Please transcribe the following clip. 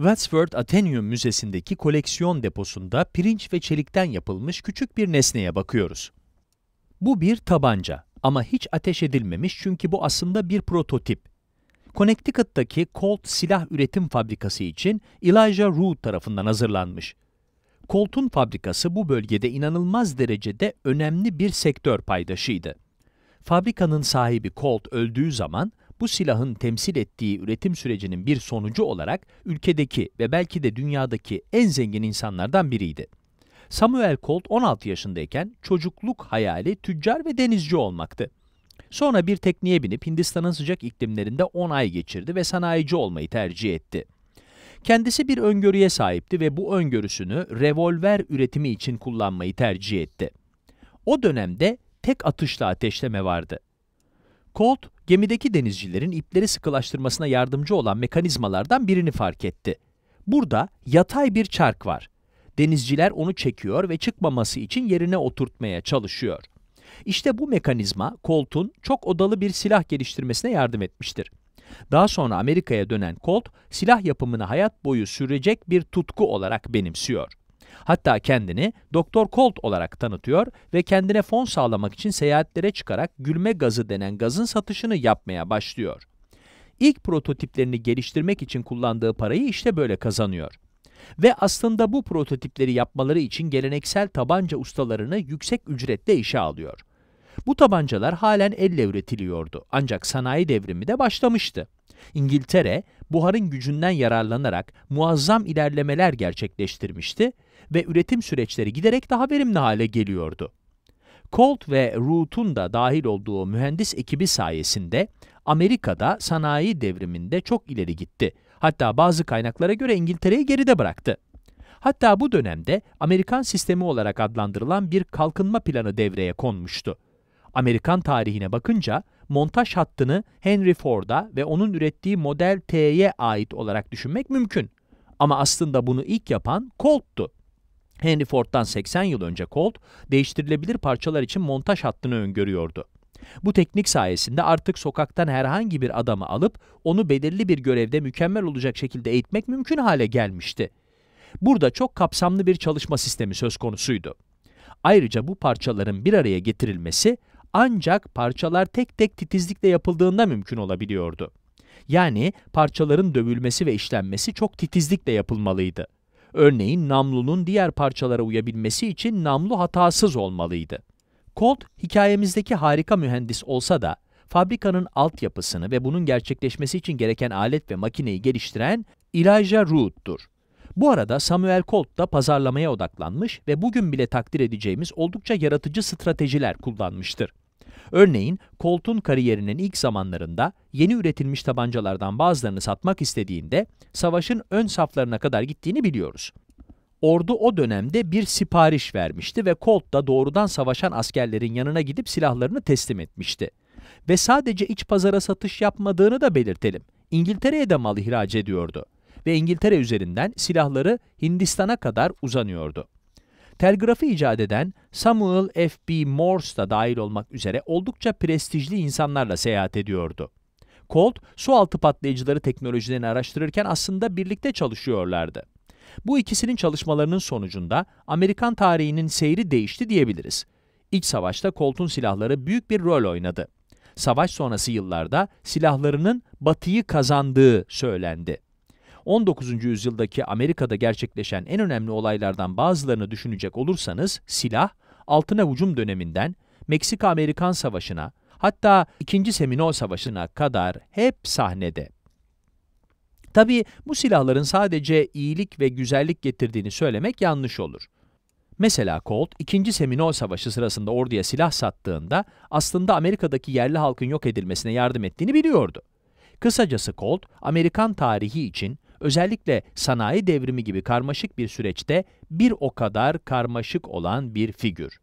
Wadsworth Athenaeum Müzesi'ndeki koleksiyon deposunda pirinç ve çelikten yapılmış küçük bir nesneye bakıyoruz. Bu bir tabanca ama hiç ateş edilmemiş çünkü bu aslında bir prototip. Connecticut'taki Colt Silah Üretim Fabrikası için Elijah Root tarafından hazırlanmış. Colt'un fabrikası bu bölgede inanılmaz derecede önemli bir sektör paydaşıydı. Fabrikanın sahibi Colt öldüğü zaman bu silahın temsil ettiği üretim sürecinin bir sonucu olarak ülkedeki ve belki de dünyadaki en zengin insanlardan biriydi. Samuel Colt 16 yaşındayken çocukluk hayali tüccar ve denizci olmaktı. Sonra bir tekniğe binip Hindistan'ın sıcak iklimlerinde 10 ay geçirdi ve sanayici olmayı tercih etti. Kendisi bir öngörüye sahipti ve bu öngörüsünü revolver üretimi için kullanmayı tercih etti. O dönemde tek atışla ateşleme vardı. Colt, gemideki denizcilerin ipleri sıkılaştırmasına yardımcı olan mekanizmalardan birini fark etti. Burada yatay bir çark var. Denizciler onu çekiyor ve çıkmaması için yerine oturtmaya çalışıyor. İşte bu mekanizma Colt'un çok odalı bir silah geliştirmesine yardım etmiştir. Daha sonra Amerika'ya dönen Colt, silah yapımını hayat boyu sürecek bir tutku olarak benimsiyor. Hatta kendini Doktor Colt olarak tanıtıyor ve kendine fon sağlamak için seyahatlere çıkarak gülme gazı denen gazın satışını yapmaya başlıyor. İlk prototiplerini geliştirmek için kullandığı parayı işte böyle kazanıyor. Ve aslında bu prototipleri yapmaları için geleneksel tabanca ustalarını yüksek ücretle işe alıyor. Bu tabancalar halen elle üretiliyordu ancak sanayi devrimi de başlamıştı. İngiltere, buharın gücünden yararlanarak muazzam ilerlemeler gerçekleştirmişti ve üretim süreçleri giderek daha verimli hale geliyordu. Colt ve Root'un da dahil olduğu mühendis ekibi sayesinde Amerika'da sanayi devriminde çok ileri gitti. Hatta bazı kaynaklara göre İngiltere'yi geride bıraktı. Hatta bu dönemde Amerikan sistemi olarak adlandırılan bir kalkınma planı devreye konmuştu. Amerikan tarihine bakınca montaj hattını Henry Ford'a ve onun ürettiği Model T'ye ait olarak düşünmek mümkün. Ama aslında bunu ilk yapan Colt'tu. Henry Ford'dan 80 yıl önce Colt, değiştirilebilir parçalar için montaj hattını öngörüyordu. Bu teknik sayesinde artık sokaktan herhangi bir adamı alıp onu belirli bir görevde mükemmel olacak şekilde eğitmek mümkün hale gelmişti. Burada çok kapsamlı bir çalışma sistemi söz konusuydu. Ayrıca bu parçaların bir araya getirilmesi ancak parçalar tek tek titizlikle yapıldığında mümkün olabiliyordu. Yani parçaların dövülmesi ve işlenmesi çok titizlikle yapılmalıydı. Örneğin namlunun diğer parçalara uyabilmesi için namlu hatasız olmalıydı. Colt hikayemizdeki harika mühendis olsa da fabrikanın altyapısını ve bunun gerçekleşmesi için gereken alet ve makineyi geliştiren Elijah Root'tur. Bu arada Samuel Colt da pazarlamaya odaklanmış ve bugün bile takdir edeceğimiz oldukça yaratıcı stratejiler kullanmıştır. Örneğin Colt'un kariyerinin ilk zamanlarında yeni üretilmiş tabancalardan bazılarını satmak istediğinde savaşın ön saflarına kadar gittiğini biliyoruz. Ordu o dönemde bir sipariş vermişti ve Colt da doğrudan savaşan askerlerin yanına gidip silahlarını teslim etmişti. Ve sadece iç pazara satış yapmadığını da belirtelim. İngiltere'ye de mal ihraç ediyordu ve İngiltere üzerinden silahları Hindistan'a kadar uzanıyordu. Telgrafı icat eden Samuel F.B. Morse da dahil olmak üzere oldukça prestijli insanlarla seyahat ediyordu. Colt, sualtı patlayıcıları teknolojilerini araştırırken aslında birlikte çalışıyorlardı. Bu ikisinin çalışmalarının sonucunda Amerikan tarihinin seyri değişti diyebiliriz. İç savaşta Colt'un silahları büyük bir rol oynadı. Savaş sonrası yıllarda silahlarının batıyı kazandığı söylendi. 19. yüzyıldaki Amerika'da gerçekleşen en önemli olaylardan bazılarını düşünecek olursanız silah, Altın hücum döneminden Meksika-Amerikan Savaşı'na hatta 2. Seminole Savaşı'na kadar hep sahnede. Tabi bu silahların sadece iyilik ve güzellik getirdiğini söylemek yanlış olur. Mesela Colt, 2. Seminole Savaşı sırasında orduya silah sattığında aslında Amerika'daki yerli halkın yok edilmesine yardım ettiğini biliyordu. Kısacası Colt, Amerikan tarihi için Özellikle sanayi devrimi gibi karmaşık bir süreçte bir o kadar karmaşık olan bir figür.